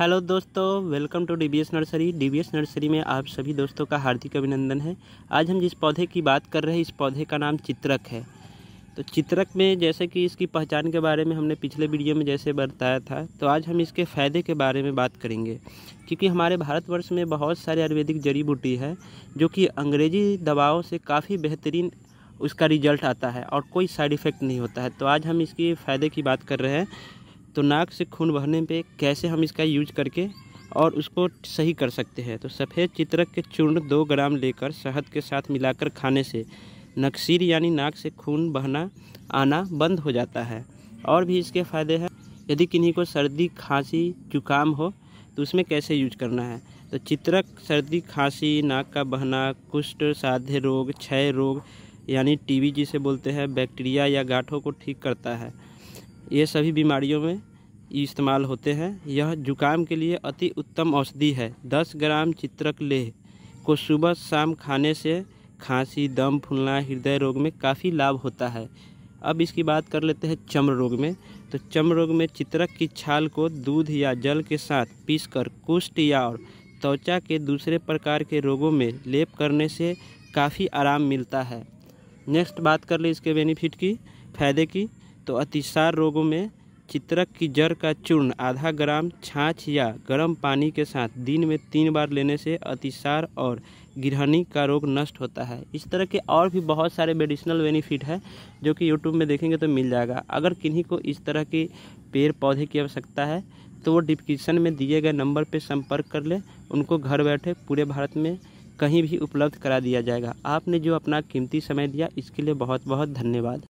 hello दोस्तों welcome to DBS nursery DBS nursery में आप सभी दोस्तों का हार्दिक अभिनंदन है आज हम जिस पौधे की बात कर रहे हैं इस पौधे का नाम चित्रक है तो चित्रक में जैसे कि इसकी पहचान के बारे में हमने पिछले वीडियो में जैसे बताया था तो आज हम इसके फ़ायदे के बारे में बात करेंगे क्योंकि हमारे भारतवर्ष में बहुत सारे आयुर्वेदिक जड़ी बूटी है जो कि अंग्रेजी दवाओं से काफ़ी बेहतरीन उसका रिजल्ट आता है और कोई साइड इफ़ेक्ट नहीं होता है तो आज हम इसके फ़ायदे की बात कर रहे हैं तो नाक से खून बहने पे कैसे हम इसका यूज करके और उसको सही कर सकते हैं तो सफ़ेद चित्रक के चूर्ण दो ग्राम लेकर शहद के साथ मिलाकर खाने से नक्सीर यानी नाक से खून बहना आना बंद हो जाता है और भी इसके फ़ायदे हैं यदि किन्हीं को सर्दी खांसी जुकाम हो तो उसमें कैसे यूज करना है तो चित्रक सर्दी खांसी नाक का बहना कुष्ठ साध्य रोग क्षय रोग यानी टी जिसे बोलते हैं बैक्टीरिया या गांठों को ठीक करता है ये सभी बीमारियों में इस्तेमाल होते हैं यह जुकाम के लिए अति उत्तम औषधि है दस ग्राम चित्रक लेह को सुबह शाम खाने से खांसी दम फूलना हृदय रोग में काफ़ी लाभ होता है अब इसकी बात कर लेते हैं चम रोग में तो चम रोग में चित्रक की छाल को दूध या जल के साथ पीसकर कुष्ठ या और त्वचा के दूसरे प्रकार के रोगों में लेप करने से काफ़ी आराम मिलता है नेक्स्ट बात कर ले इसके बेनिफिट की फ़ायदे की तो अतिसार रोगों में चित्रक की जड़ का चूर्ण आधा ग्राम छाछ या गर्म पानी के साथ दिन में तीन बार लेने से अतिसार और गिरहनी का रोग नष्ट होता है इस तरह के और भी बहुत सारे मेडिसिनल बेनिफिट है जो कि यूट्यूब में देखेंगे तो मिल जाएगा अगर किन्हीं को इस तरह के पेड़ पौधे की आवश्यकता है तो वो डिस्क्रिप्शन में दिए गए नंबर पर संपर्क कर ले उनको घर बैठे पूरे भारत में कहीं भी उपलब्ध करा दिया जाएगा आपने जो अपना कीमती समय दिया इसके लिए बहुत बहुत धन्यवाद